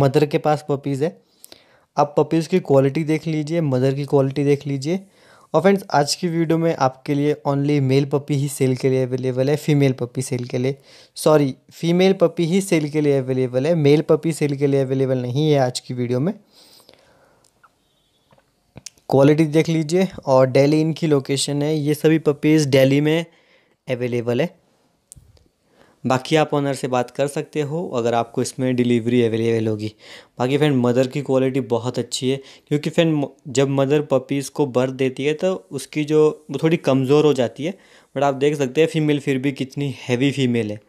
mother के पास puppies है आप पपीज़ की क्वालिटी देख लीजिए मदर की क्वालिटी देख लीजिए और फ्रेंड्स आज की वीडियो में आपके लिए ओनली मेल पपी ही सेल के लिए अवेलेबल है फीमेल पपी सेल के लिए सॉरी फीमेल पपी ही सेल के लिए अवेलेबल है मेल पपी सेल के लिए अवेलेबल नहीं है आज की वीडियो में क्वालिटी देख लीजिए और डेली इनकी लोकेशन है ये सभी पपीज़ डेली में अवेलेबल है बाकी आप ऑनर से बात कर सकते हो अगर आपको इसमें डिलीवरी अवेलेबल होगी बाकी फ्रेंड मदर की क्वालिटी बहुत अच्छी है क्योंकि फ्रेंड जब मदर पपीज़ को बर्थ देती है तो उसकी जो वो थोड़ी कमज़ोर हो जाती है बट आप देख सकते हैं फीमेल फिर भी कितनी हैवी फीमेल है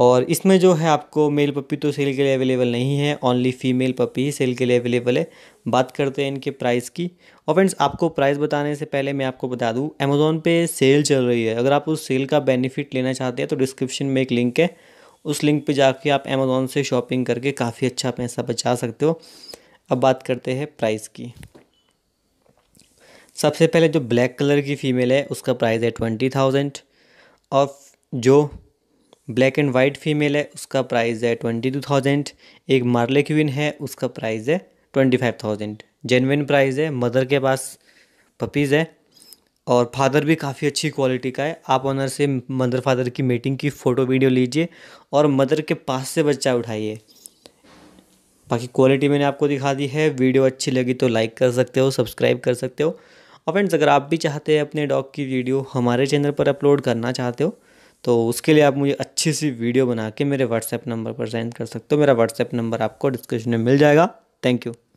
और इसमें जो है आपको मेल पपी तो सेल के लिए अवेलेबल नहीं है ओनली फीमेल पपी ही सेल के लिए अवेलेबल है बात करते हैं इनके प्राइस की और फ्रेंड्स आपको प्राइस बताने से पहले मैं आपको बता दूं अमेज़ोन पे सेल चल रही है अगर आप उस सेल का बेनिफिट लेना चाहते हैं तो डिस्क्रिप्शन में एक लिंक है उस लिंक पर जाके आप अमेज़ोन से शॉपिंग करके काफ़ी अच्छा पैसा बचा सकते हो अब बात करते हैं प्राइस की सबसे पहले जो ब्लैक कलर की फ़ीमेल है उसका प्राइस है ट्वेंटी थाउजेंड और जो ब्लैक एंड वाइट फीमेल है उसका प्राइस है ट्वेंटी टू थाउजेंड एक मार्ले क्वीन है उसका प्राइस है twenty five thousand genuine price है मदर के पास पपीज़ है और फादर भी काफ़ी अच्छी क्वालिटी का है आप ऑनर से मदर फादर की मीटिंग की फ़ोटो वीडियो लीजिए और मदर के पास से बच्चा उठाइए बाकी क्वालिटी मैंने आपको दिखा दी है वीडियो अच्छी लगी तो लाइक कर सकते हो सब्सक्राइब कर सकते हो और फ्रेंड्स अगर आप भी चाहते हैं अपने डॉग की वीडियो हमारे चैनल पर अपलोड करना चाहते हो तो उसके लिए आप मुझे अच्छी सी वीडियो बना के मेरे व्हाट्सएप नंबर पर सेंड कर सकते हो मेरा व्हाट्सएप नंबर आपको डिस्क्रिप्शन में मिल जाएगा थैंक यू